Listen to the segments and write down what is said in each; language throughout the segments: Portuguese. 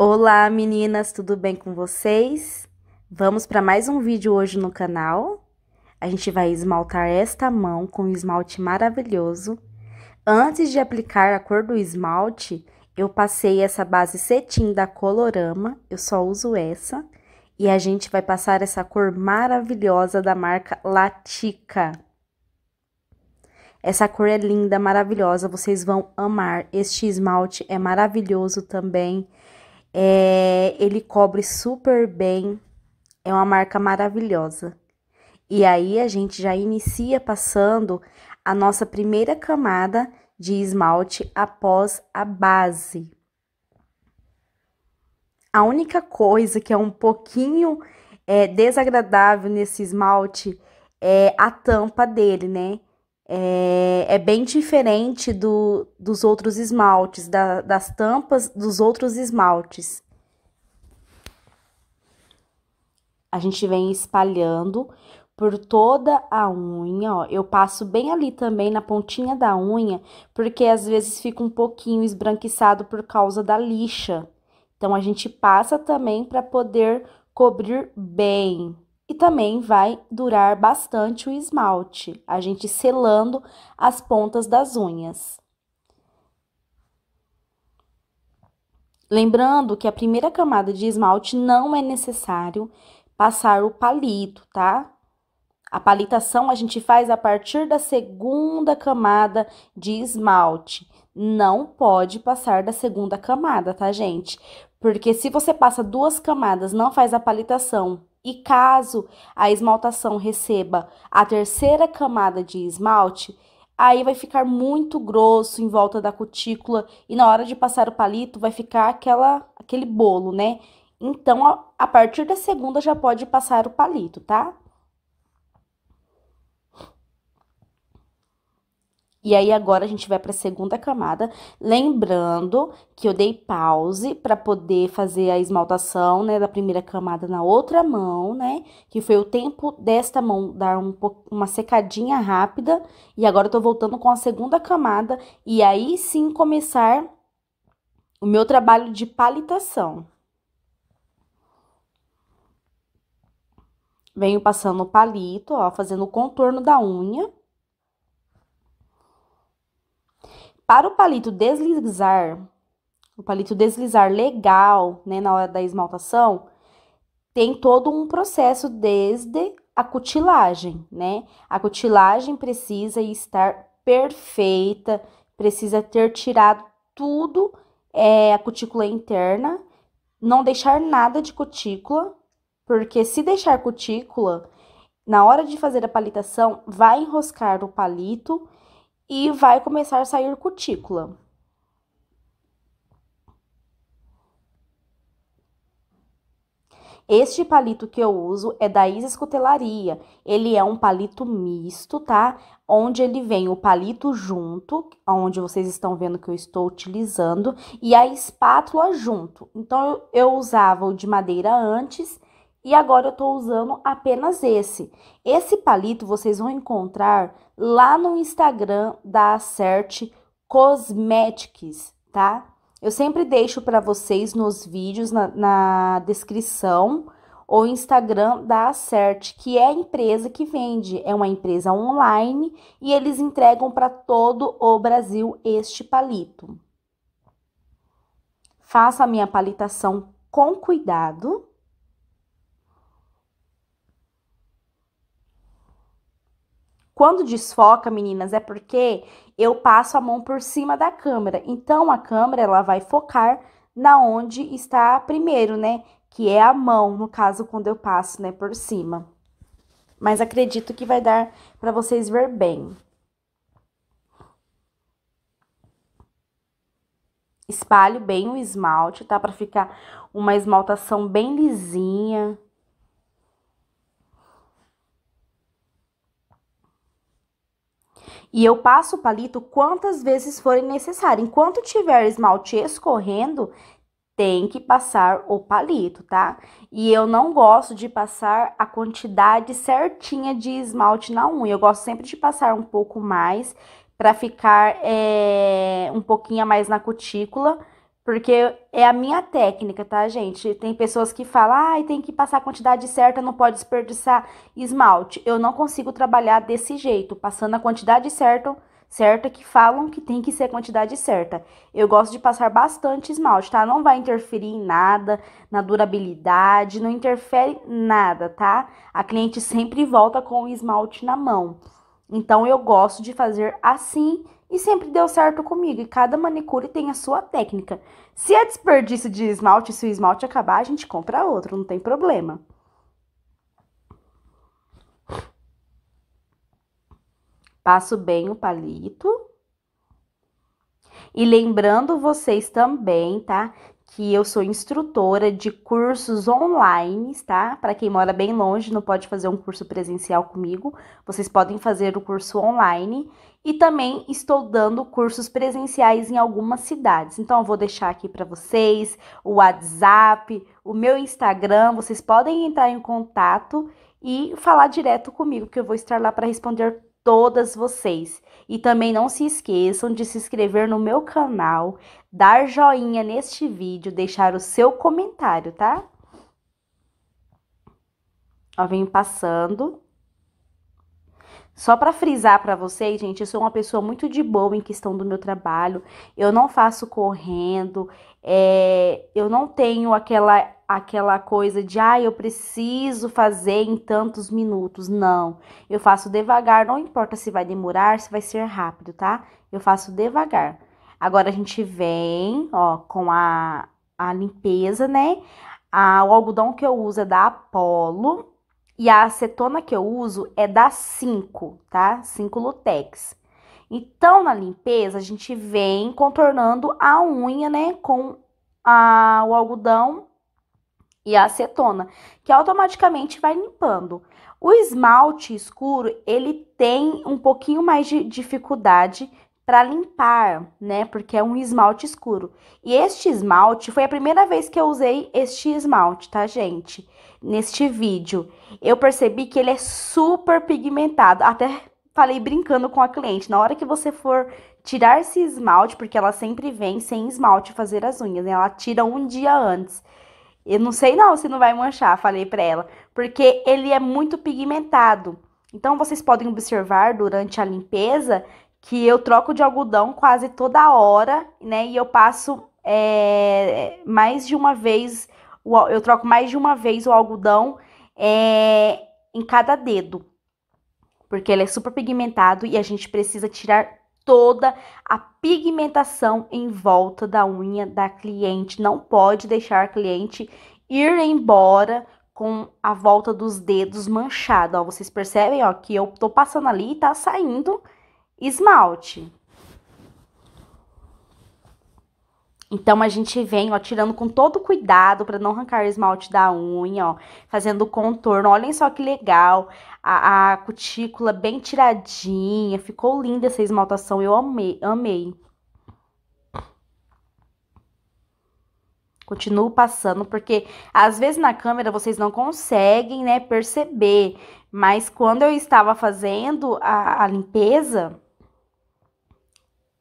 Olá meninas, tudo bem com vocês? Vamos para mais um vídeo hoje no canal. A gente vai esmaltar esta mão com um esmalte maravilhoso. Antes de aplicar a cor do esmalte, eu passei essa base cetim da Colorama, eu só uso essa. E a gente vai passar essa cor maravilhosa da marca Latica. Essa cor é linda, maravilhosa, vocês vão amar. Este esmalte é maravilhoso também é, ele cobre super bem, é uma marca maravilhosa. E aí a gente já inicia passando a nossa primeira camada de esmalte após a base. A única coisa que é um pouquinho é, desagradável nesse esmalte é a tampa dele, né? É, é bem diferente do, dos outros esmaltes, da, das tampas dos outros esmaltes. A gente vem espalhando por toda a unha, ó. Eu passo bem ali também na pontinha da unha, porque às vezes fica um pouquinho esbranquiçado por causa da lixa. Então, a gente passa também para poder cobrir bem e também vai durar bastante o esmalte, a gente selando as pontas das unhas. Lembrando que a primeira camada de esmalte não é necessário passar o palito, tá? A palitação a gente faz a partir da segunda camada de esmalte. Não pode passar da segunda camada, tá, gente? Porque se você passa duas camadas, não faz a palitação e caso a esmaltação receba a terceira camada de esmalte, aí vai ficar muito grosso em volta da cutícula e na hora de passar o palito vai ficar aquela, aquele bolo, né? Então, a partir da segunda já pode passar o palito, tá? E aí agora a gente vai para a segunda camada, lembrando que eu dei pause para poder fazer a esmaltação, né, da primeira camada na outra mão, né, que foi o tempo desta mão dar um, uma secadinha rápida, e agora eu tô voltando com a segunda camada e aí sim começar o meu trabalho de palitação. Venho passando o palito, ó, fazendo o contorno da unha. Para o palito deslizar, o palito deslizar legal, né, na hora da esmaltação, tem todo um processo desde a cutilagem, né? A cutilagem precisa estar perfeita, precisa ter tirado tudo é, a cutícula interna, não deixar nada de cutícula, porque se deixar cutícula, na hora de fazer a palitação, vai enroscar o palito e vai começar a sair cutícula. Este palito que eu uso é da Isis Cutelaria. Ele é um palito misto, tá? Onde ele vem o palito junto, onde vocês estão vendo que eu estou utilizando, e a espátula junto. Então, eu usava o de madeira antes e agora eu estou usando apenas esse. Esse palito vocês vão encontrar lá no Instagram da Acerte Cosmetics, tá? Eu sempre deixo para vocês nos vídeos, na, na descrição, o Instagram da Acert, que é a empresa que vende. É uma empresa online e eles entregam para todo o Brasil este palito. Faça a minha palitação com cuidado. Quando desfoca, meninas, é porque eu passo a mão por cima da câmera. Então, a câmera ela vai focar na onde está primeiro, né? Que é a mão, no caso, quando eu passo, né, por cima. Mas acredito que vai dar para vocês ver bem. Espalho bem o esmalte, tá? Para ficar uma esmaltação bem lisinha. E eu passo o palito quantas vezes forem necessário. Enquanto tiver esmalte escorrendo, tem que passar o palito, tá? E eu não gosto de passar a quantidade certinha de esmalte na unha. Eu gosto sempre de passar um pouco mais para ficar é, um pouquinho a mais na cutícula porque é a minha técnica, tá, gente? Tem pessoas que falam, ah, tem que passar a quantidade certa, não pode desperdiçar esmalte. Eu não consigo trabalhar desse jeito, passando a quantidade certa, certa que falam que tem que ser a quantidade certa. Eu gosto de passar bastante esmalte, tá? Não vai interferir em nada, na durabilidade, não interfere nada, tá? A cliente sempre volta com o esmalte na mão. Então, eu gosto de fazer assim e sempre deu certo comigo. E cada manicure tem a sua técnica. Se é desperdício de esmalte, se o esmalte acabar, a gente compra outro, não tem problema. Passo bem o palito. E lembrando vocês também, tá? que eu sou instrutora de cursos online, tá? Para quem mora bem longe, não pode fazer um curso presencial comigo, vocês podem fazer o curso online. E também estou dando cursos presenciais em algumas cidades. Então, eu vou deixar aqui para vocês o WhatsApp, o meu Instagram. Vocês podem entrar em contato e falar direto comigo, que eu vou estar lá para responder todas vocês. E também não se esqueçam de se inscrever no meu canal, dar joinha neste vídeo, deixar o seu comentário, tá? Ó, vem passando. Só para frisar para vocês, gente, eu sou uma pessoa muito de boa em questão do meu trabalho. Eu não faço correndo, é, eu não tenho aquela aquela coisa de ah, eu preciso fazer em tantos minutos. Não, eu faço devagar, não importa se vai demorar, se vai ser rápido, tá? Eu faço devagar. Agora a gente vem, ó, com a, a limpeza, né? A, o algodão que eu uso é da Apollo e a acetona que eu uso é da 5, tá? 5 Lutex. Então, na limpeza, a gente vem contornando a unha, né? Com a, o algodão e a acetona, que automaticamente vai limpando. O esmalte escuro, ele tem um pouquinho mais de dificuldade para limpar, né? Porque é um esmalte escuro. E este esmalte foi a primeira vez que eu usei este esmalte, tá, gente? Neste vídeo, eu percebi que ele é super pigmentado. Até falei brincando com a cliente, na hora que você for tirar esse esmalte, porque ela sempre vem sem esmalte fazer as unhas, né? Ela tira um dia antes. Eu não sei não se não vai manchar, falei para ela, porque ele é muito pigmentado. Então vocês podem observar durante a limpeza que eu troco de algodão quase toda hora, né? E eu passo é, mais de uma vez, eu troco mais de uma vez o algodão é, em cada dedo, porque ele é super pigmentado e a gente precisa tirar toda a pigmentação em volta da unha da cliente. Não pode deixar a cliente ir embora com a volta dos dedos manchada. Ó, vocês percebem ó, que eu tô passando ali e tá saindo esmalte. Então a gente vem, ó, tirando com todo cuidado para não arrancar o esmalte da unha, ó, fazendo o contorno. Olhem só que legal, a, a cutícula bem tiradinha, ficou linda essa esmaltação, eu amei, amei. Continuo passando, porque às vezes na câmera vocês não conseguem, né, perceber. Mas quando eu estava fazendo a, a limpeza,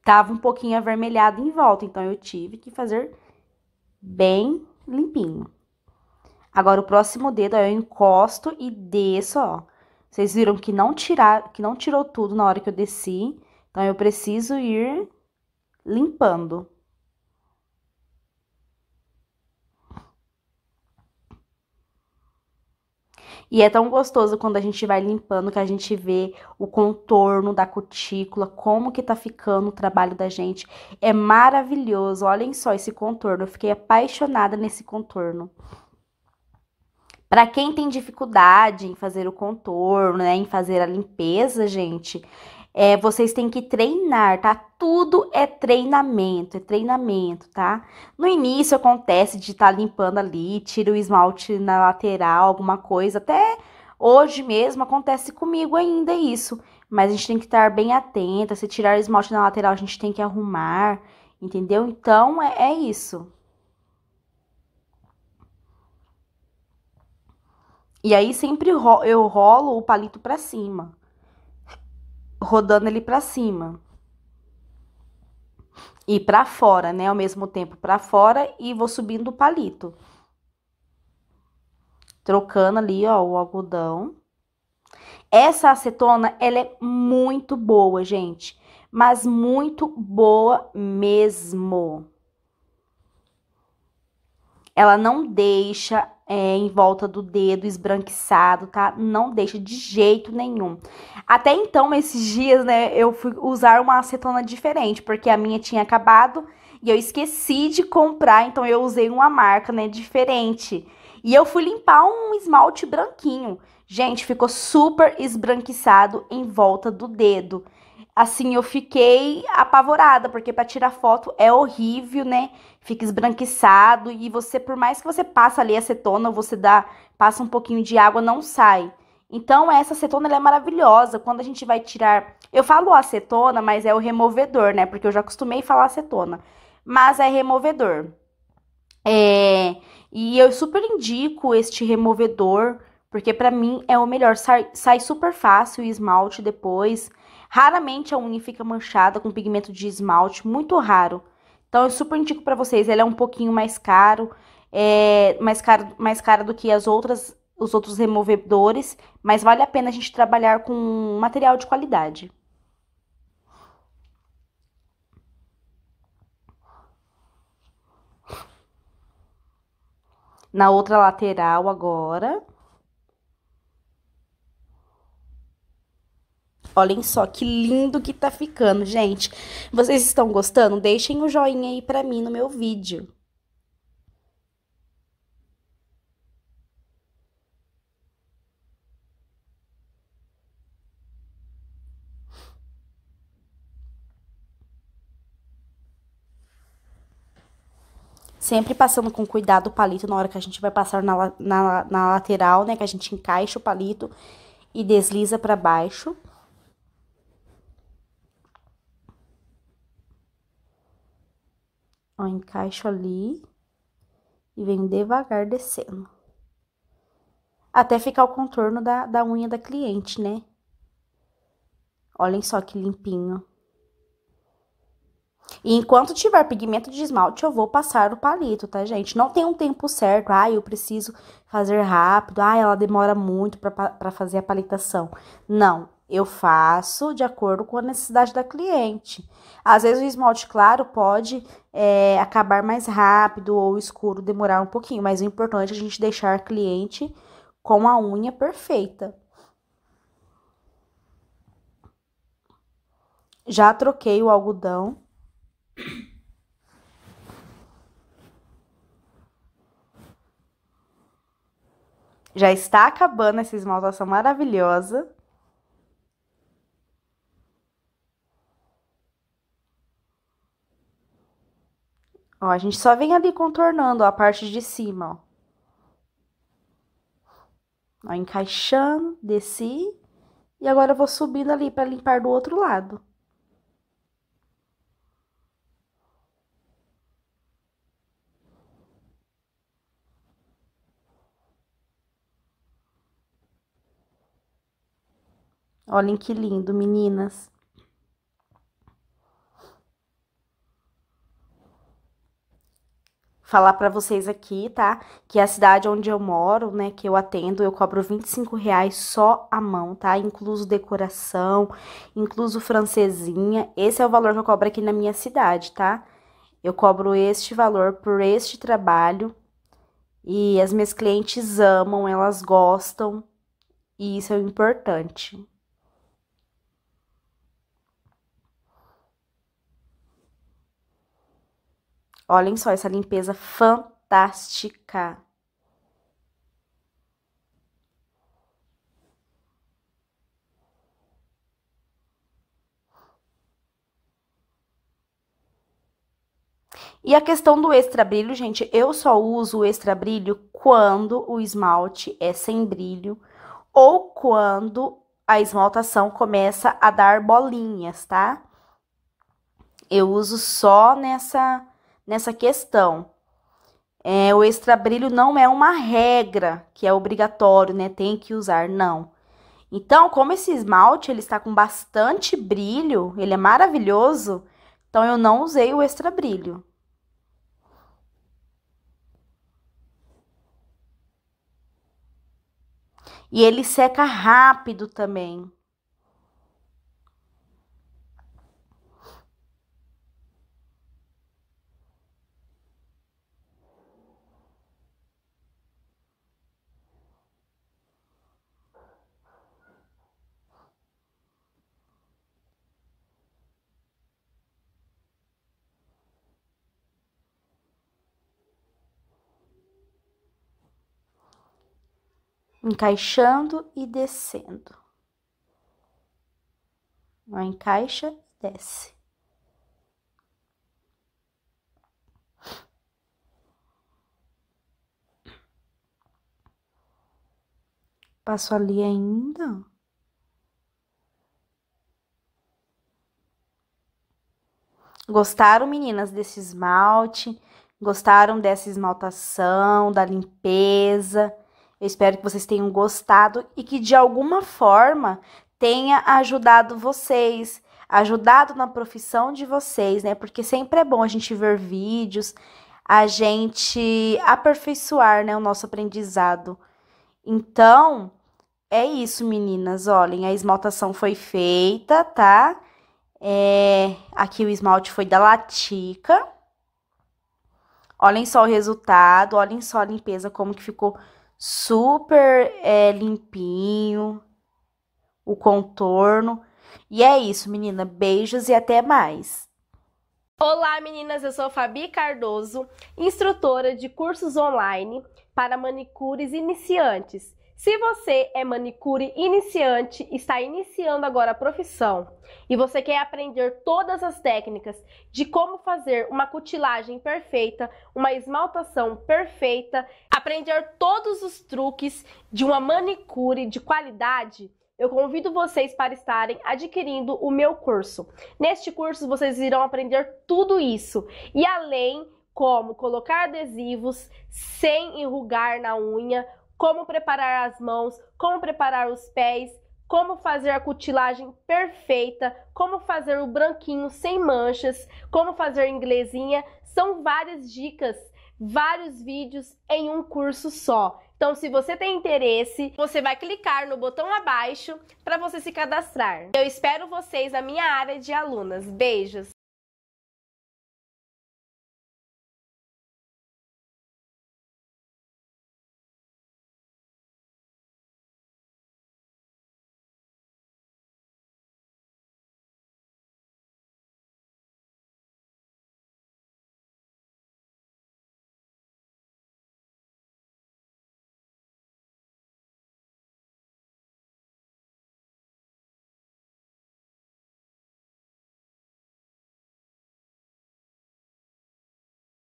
tava um pouquinho avermelhado em volta, então eu tive que fazer bem limpinho. Agora, o próximo dedo, ó, eu encosto e desço, ó. Vocês viram que não, tirar, que não tirou tudo na hora que eu desci, então eu preciso ir limpando. E é tão gostoso quando a gente vai limpando que a gente vê o contorno da cutícula, como que tá ficando o trabalho da gente. É maravilhoso. Olhem só esse contorno. Eu fiquei apaixonada nesse contorno. Para quem tem dificuldade em fazer o contorno, né, em fazer a limpeza, gente, é, vocês têm que treinar, tá? Tudo é treinamento, é treinamento, tá? No início acontece de estar tá limpando ali, tira o esmalte na lateral, alguma coisa. Até hoje mesmo acontece comigo ainda isso. Mas a gente tem que estar bem atenta. Se tirar o esmalte na lateral, a gente tem que arrumar, entendeu? Então é, é isso. E aí sempre eu rolo o palito para cima rodando ele para cima e para fora, né? Ao mesmo tempo para fora e vou subindo o palito. Trocando ali, ó, o algodão. Essa acetona, ela é muito boa, gente, mas muito boa mesmo. Ela não deixa é, em volta do dedo esbranquiçado, tá? Não deixa de jeito nenhum. Até então, esses dias, né, eu fui usar uma acetona diferente, porque a minha tinha acabado e eu esqueci de comprar, então eu usei uma marca, né, diferente. E eu fui limpar um esmalte branquinho. Gente, ficou super esbranquiçado em volta do dedo assim, eu fiquei apavorada, porque para tirar foto é horrível, né? Fica esbranquiçado e você, por mais que você passe ali acetona, você dá, passa um pouquinho de água, não sai. Então, essa acetona é maravilhosa. Quando a gente vai tirar. Eu falo acetona, mas é o removedor, né? Porque eu já acostumei falar acetona. Mas é removedor. É... E eu super indico este removedor, porque para mim é o melhor. Sai, sai super fácil o esmalte depois. Raramente a unha fica manchada com pigmento de esmalte, muito raro. Então eu super indico para vocês, ele é um pouquinho mais caro, é, mais caro, mais caro do que as outras os outros removedores, mas vale a pena a gente trabalhar com material de qualidade. Na outra lateral agora. Olhem só que lindo que tá ficando, gente. Vocês estão gostando? Deixem o um joinha aí pra mim no meu vídeo. sempre passando com cuidado o palito na hora que a gente vai passar na, na, na lateral, né? Que a gente encaixa o palito e desliza para baixo. encaixo ali e venho devagar descendo. Até ficar o contorno da, da unha da cliente, né? Olhem só que limpinho. E enquanto tiver pigmento de esmalte, eu vou passar o palito, tá, gente? Não tem um tempo certo. Ah, eu preciso fazer rápido. Ah, ela demora muito para fazer a palitação. Não. Eu faço de acordo com a necessidade da cliente. Às vezes o esmalte claro pode é, acabar mais rápido ou o escuro demorar um pouquinho, mas o importante é a gente deixar a cliente com a unha perfeita. Já troquei o algodão. Já está acabando essa esmaltação maravilhosa. Ó, a gente só vem ali contornando a parte de cima, ó. ó. Encaixando, desci. E agora eu vou subindo ali para limpar do outro lado. Olhem que lindo, meninas. falar para vocês aqui, tá? Que a cidade onde eu moro, né, que eu atendo, eu cobro 25 reais só a mão, tá? Incluso decoração, incluso francesinha. Esse é o valor que eu cobro aqui na minha cidade, tá? Eu cobro este valor por este trabalho e as minhas clientes amam, elas gostam e isso é o importante. Olhem só essa limpeza fantástica. E a questão do extra brilho, gente, eu só uso o extra brilho quando o esmalte é sem brilho ou quando a esmaltação começa a dar bolinhas, tá? Eu uso só nessa nessa questão. É, o brilho não é uma regra que é obrigatório, né? Tem que usar, não. Então, como esse esmalte ele está com bastante brilho, ele é maravilhoso, então eu não usei o extra brilho. E ele seca rápido também. encaixando e descendo. uma encaixa e desce. Passo ali ainda, Gostaram, meninas, desse esmalte? Gostaram dessa esmaltação, da limpeza? Eu espero que vocês tenham gostado e que de alguma forma tenha ajudado vocês, ajudado na profissão de vocês, né? Porque sempre é bom a gente ver vídeos, a gente aperfeiçoar, né, o nosso aprendizado. Então, é isso, meninas. Olhem, a esmaltação foi feita, tá? É, aqui o esmalte foi da Latica. Olhem só o resultado, olhem só a limpeza, como que ficou super é, limpinho, o contorno. E é isso, menina. Beijos e até mais. Olá, meninas. Eu sou Fabi Cardoso, instrutora de cursos online para manicures iniciantes. Se você é manicure iniciante, está iniciando agora a profissão e você quer aprender todas as técnicas de como fazer uma cutilagem perfeita, uma esmaltação perfeita, aprender todos os truques de uma manicure de qualidade, eu convido vocês para estarem adquirindo o meu curso. Neste curso vocês irão aprender tudo isso e além como colocar adesivos sem enrugar na unha, como preparar as mãos, como preparar os pés, como fazer a cutilagem perfeita, como fazer o branquinho sem manchas, como fazer inglesinha. São várias dicas, vários vídeos em um curso só. Então, se você tem interesse, você vai clicar no botão abaixo para você se cadastrar. Eu espero vocês na minha área de alunas. Beijos!